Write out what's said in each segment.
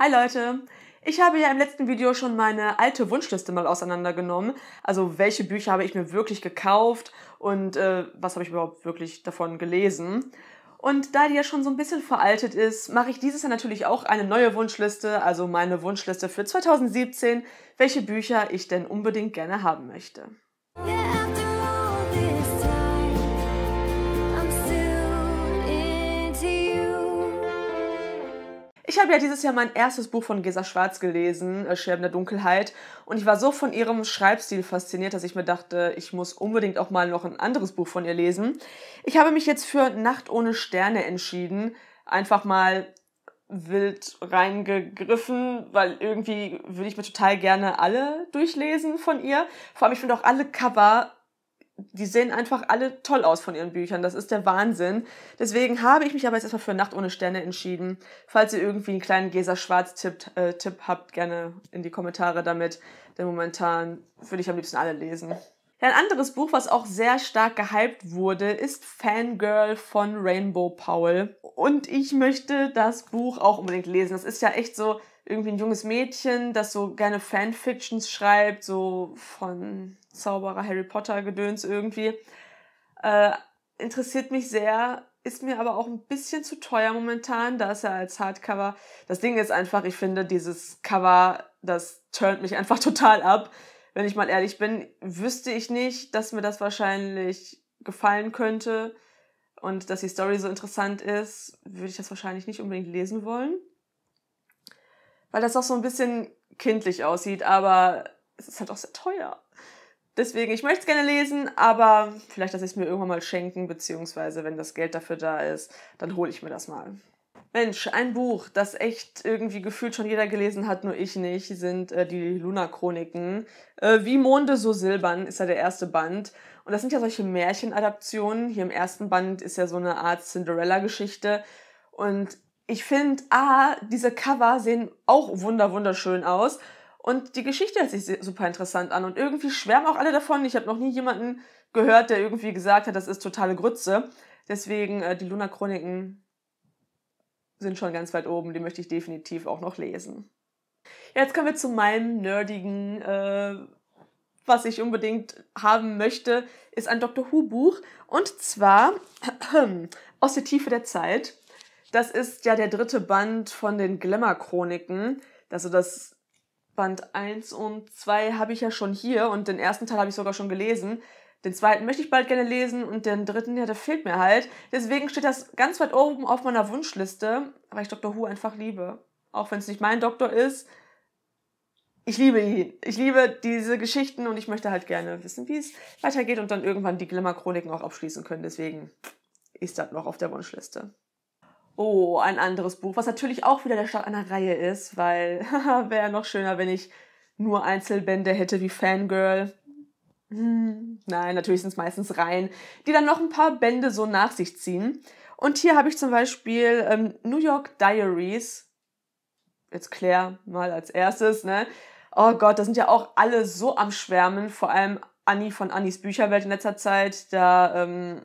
Hi Leute! Ich habe ja im letzten Video schon meine alte Wunschliste mal auseinandergenommen. Also welche Bücher habe ich mir wirklich gekauft und äh, was habe ich überhaupt wirklich davon gelesen. Und da die ja schon so ein bisschen veraltet ist, mache ich dieses Jahr natürlich auch eine neue Wunschliste, also meine Wunschliste für 2017, welche Bücher ich denn unbedingt gerne haben möchte. Ich habe ja dieses Jahr mein erstes Buch von Gesa Schwarz gelesen, Scherben der Dunkelheit. Und ich war so von ihrem Schreibstil fasziniert, dass ich mir dachte, ich muss unbedingt auch mal noch ein anderes Buch von ihr lesen. Ich habe mich jetzt für Nacht ohne Sterne entschieden. Einfach mal wild reingegriffen, weil irgendwie würde ich mir total gerne alle durchlesen von ihr. Vor allem, ich finde auch alle Cover die sehen einfach alle toll aus von ihren Büchern. Das ist der Wahnsinn. Deswegen habe ich mich aber jetzt erstmal für Nacht ohne Sterne entschieden. Falls ihr irgendwie einen kleinen Gesa Schwarz-Tipp äh, Tipp habt, gerne in die Kommentare damit. Denn momentan würde ich am liebsten alle lesen. ein anderes Buch, was auch sehr stark gehypt wurde, ist Fangirl von Rainbow Powell. Und ich möchte das Buch auch unbedingt lesen. Das ist ja echt so irgendwie ein junges Mädchen, das so gerne Fanfictions schreibt, so von Zauberer Harry Potter Gedöns irgendwie. Äh, interessiert mich sehr, ist mir aber auch ein bisschen zu teuer momentan, da ist er als Hardcover. Das Ding ist einfach, ich finde dieses Cover, das turnt mich einfach total ab. Wenn ich mal ehrlich bin, wüsste ich nicht, dass mir das wahrscheinlich gefallen könnte und dass die Story so interessant ist, würde ich das wahrscheinlich nicht unbedingt lesen wollen weil das auch so ein bisschen kindlich aussieht, aber es ist halt auch sehr teuer. Deswegen, ich möchte es gerne lesen, aber vielleicht dass ich es mir irgendwann mal schenken, beziehungsweise wenn das Geld dafür da ist, dann hole ich mir das mal. Mensch, ein Buch, das echt irgendwie gefühlt schon jeder gelesen hat, nur ich nicht, sind äh, die Luna-Chroniken. Äh, Wie Monde so silbern ist ja der erste Band. Und das sind ja solche Märchenadaptionen. Hier im ersten Band ist ja so eine Art Cinderella-Geschichte. Und ich finde, ah, diese Cover sehen auch wunder wunderschön aus. Und die Geschichte hört sich super interessant an. Und irgendwie schwärmen auch alle davon. Ich habe noch nie jemanden gehört, der irgendwie gesagt hat, das ist totale Grütze. Deswegen, äh, die Luna-Chroniken sind schon ganz weit oben. Die möchte ich definitiv auch noch lesen. jetzt kommen wir zu meinem nerdigen, äh, was ich unbedingt haben möchte, ist ein Doctor Who-Buch. Und zwar Aus der Tiefe der Zeit das ist ja der dritte Band von den Glamour-Chroniken. Also das Band 1 und 2 habe ich ja schon hier und den ersten Teil habe ich sogar schon gelesen. Den zweiten möchte ich bald gerne lesen und den dritten, ja, der fehlt mir halt. Deswegen steht das ganz weit oben auf meiner Wunschliste, weil ich Dr. Who einfach liebe. Auch wenn es nicht mein Doktor ist. Ich liebe ihn. Ich liebe diese Geschichten und ich möchte halt gerne wissen, wie es weitergeht und dann irgendwann die Glimmer-Chroniken auch abschließen können. Deswegen ist das noch auf der Wunschliste. Oh, ein anderes Buch, was natürlich auch wieder der Start einer Reihe ist, weil wäre noch schöner, wenn ich nur Einzelbände hätte wie Fangirl. Hm, nein, natürlich sind es meistens Reihen, die dann noch ein paar Bände so nach sich ziehen. Und hier habe ich zum Beispiel ähm, New York Diaries. Jetzt Claire mal als erstes, ne? Oh Gott, da sind ja auch alle so am Schwärmen, vor allem Anni von Annis Bücherwelt in letzter Zeit. Da ähm,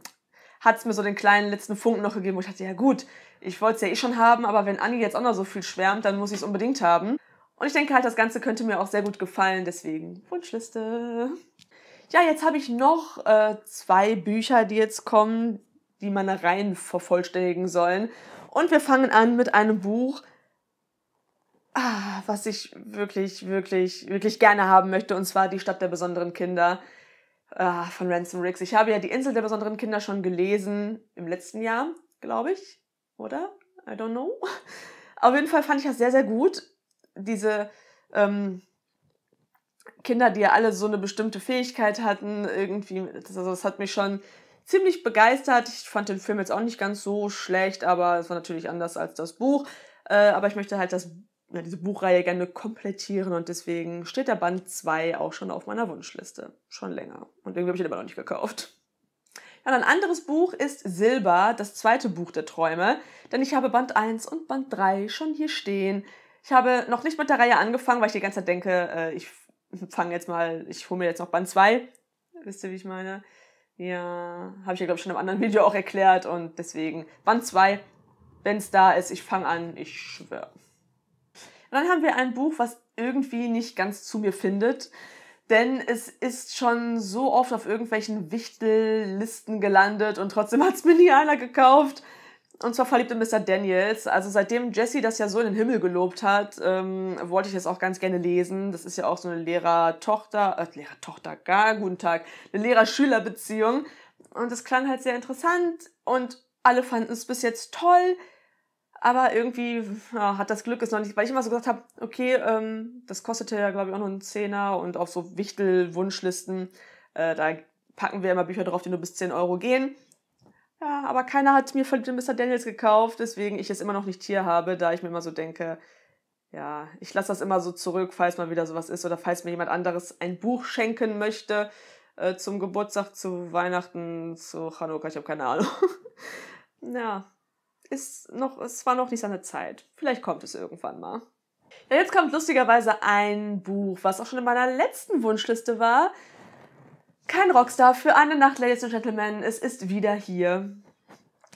hat es mir so den kleinen letzten Funken noch gegeben, wo ich dachte, ja gut, ich wollte es ja eh schon haben, aber wenn Anni jetzt auch noch so viel schwärmt, dann muss ich es unbedingt haben. Und ich denke halt, das Ganze könnte mir auch sehr gut gefallen, deswegen Wunschliste. Ja, jetzt habe ich noch äh, zwei Bücher, die jetzt kommen, die meine Reihen vervollständigen sollen. Und wir fangen an mit einem Buch, ah, was ich wirklich, wirklich, wirklich gerne haben möchte, und zwar Die Stadt der besonderen Kinder ah, von Ransom Riggs. Ich habe ja Die Insel der besonderen Kinder schon gelesen im letzten Jahr, glaube ich. Oder? I don't know. Auf jeden Fall fand ich das sehr, sehr gut. Diese ähm, Kinder, die ja alle so eine bestimmte Fähigkeit hatten, irgendwie, das, also das hat mich schon ziemlich begeistert. Ich fand den Film jetzt auch nicht ganz so schlecht, aber es war natürlich anders als das Buch. Äh, aber ich möchte halt das, ja, diese Buchreihe gerne komplettieren und deswegen steht der Band 2 auch schon auf meiner Wunschliste. Schon länger. Und irgendwie habe ich den aber noch nicht gekauft. Dann ein anderes Buch ist Silber, das zweite Buch der Träume, denn ich habe Band 1 und Band 3 schon hier stehen. Ich habe noch nicht mit der Reihe angefangen, weil ich die ganze Zeit denke, äh, ich fange jetzt mal, ich hole mir jetzt noch Band 2. Wisst ihr, wie ich meine? Ja, habe ich ja, glaube ich, schon im anderen Video auch erklärt und deswegen Band 2, wenn es da ist, ich fange an, ich schwöre. Dann haben wir ein Buch, was irgendwie nicht ganz zu mir findet. Denn es ist schon so oft auf irgendwelchen Wichtellisten gelandet und trotzdem hat es mir nie einer gekauft. Und zwar verliebt in Mr. Daniels. Also seitdem Jesse das ja so in den Himmel gelobt hat, ähm, wollte ich das auch ganz gerne lesen. Das ist ja auch so eine Lehrer-Tochter, äh, Lehrer-Tochter, gar guten Tag, eine Lehrer-Schüler-Beziehung. Und es klang halt sehr interessant und alle fanden es bis jetzt toll. Aber irgendwie ja, hat das Glück es noch nicht, weil ich immer so gesagt habe, okay, ähm, das kostete ja, glaube ich, auch nur einen Zehner und auf so Wichtel-Wunschlisten, äh, da packen wir immer Bücher drauf, die nur bis 10 Euro gehen. Ja, aber keiner hat mir von Mr. Daniels gekauft, deswegen ich es immer noch nicht hier habe, da ich mir immer so denke, ja, ich lasse das immer so zurück, falls mal wieder sowas ist oder falls mir jemand anderes ein Buch schenken möchte äh, zum Geburtstag, zu Weihnachten, zu Hanukkah, ich habe keine Ahnung. ja, ist noch, es war noch nicht seine Zeit. Vielleicht kommt es irgendwann mal. Ja, jetzt kommt lustigerweise ein Buch, was auch schon in meiner letzten Wunschliste war. Kein Rockstar für eine Nacht, Ladies and Gentlemen. Es ist wieder hier.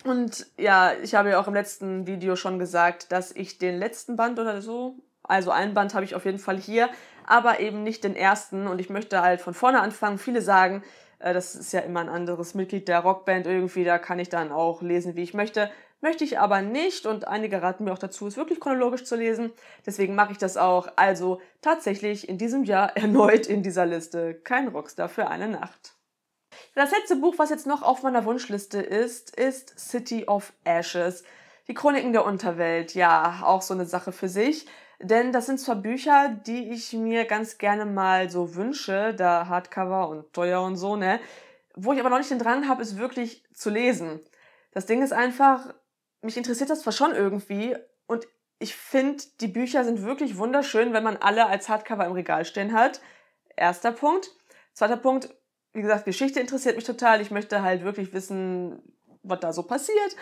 Und ja, ich habe ja auch im letzten Video schon gesagt, dass ich den letzten Band oder so, also einen Band habe ich auf jeden Fall hier, aber eben nicht den ersten. Und ich möchte halt von vorne anfangen. Viele sagen, äh, das ist ja immer ein anderes Mitglied der Rockband irgendwie, da kann ich dann auch lesen, wie ich möchte. Möchte ich aber nicht und einige raten mir auch dazu, es wirklich chronologisch zu lesen. Deswegen mache ich das auch. Also tatsächlich in diesem Jahr erneut in dieser Liste kein Rockstar für eine Nacht. Das letzte Buch, was jetzt noch auf meiner Wunschliste ist, ist City of Ashes. Die Chroniken der Unterwelt, ja, auch so eine Sache für sich. Denn das sind zwar Bücher, die ich mir ganz gerne mal so wünsche, da Hardcover und teuer und so, ne? Wo ich aber noch nicht den dran habe, es wirklich zu lesen. Das Ding ist einfach, mich interessiert das zwar schon irgendwie und ich finde, die Bücher sind wirklich wunderschön, wenn man alle als Hardcover im Regal stehen hat. Erster Punkt. Zweiter Punkt, wie gesagt, Geschichte interessiert mich total. Ich möchte halt wirklich wissen, was da so passiert.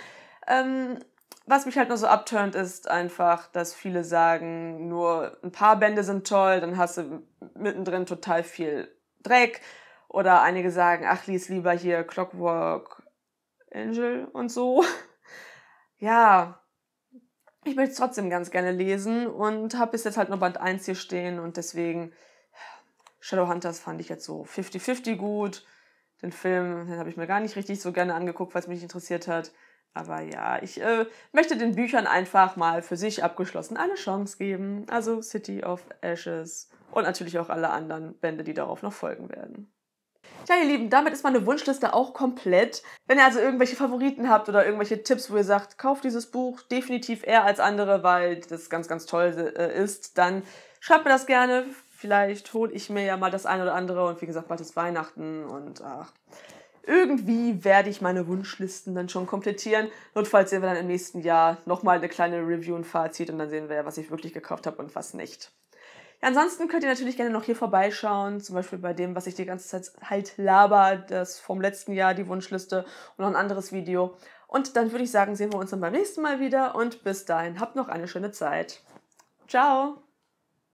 Ähm, was mich halt nur so abturnt, ist einfach, dass viele sagen, nur ein paar Bände sind toll, dann hast du mittendrin total viel Dreck. Oder einige sagen, ach, lies lieber hier Clockwork Angel und so ja, ich möchte es trotzdem ganz gerne lesen und habe bis jetzt halt nur Band 1 hier stehen und deswegen Shadowhunters fand ich jetzt so 50-50 gut. Den Film, den habe ich mir gar nicht richtig so gerne angeguckt, weil es mich interessiert hat. Aber ja, ich äh, möchte den Büchern einfach mal für sich abgeschlossen eine Chance geben. Also City of Ashes und natürlich auch alle anderen Bände, die darauf noch folgen werden. Ja, ihr Lieben, damit ist meine Wunschliste auch komplett. Wenn ihr also irgendwelche Favoriten habt oder irgendwelche Tipps, wo ihr sagt, kauft dieses Buch definitiv eher als andere, weil das ganz, ganz toll äh, ist, dann schreibt mir das gerne. Vielleicht hole ich mir ja mal das eine oder andere und wie gesagt, bald ist Weihnachten und ach. Irgendwie werde ich meine Wunschlisten dann schon komplettieren. Notfalls sehen wir dann im nächsten Jahr nochmal eine kleine Review und Fazit und dann sehen wir ja, was ich wirklich gekauft habe und was nicht. Ansonsten könnt ihr natürlich gerne noch hier vorbeischauen, zum Beispiel bei dem, was ich die ganze Zeit halt laber, das vom letzten Jahr, die Wunschliste und noch ein anderes Video. Und dann würde ich sagen, sehen wir uns dann beim nächsten Mal wieder und bis dahin habt noch eine schöne Zeit. Ciao!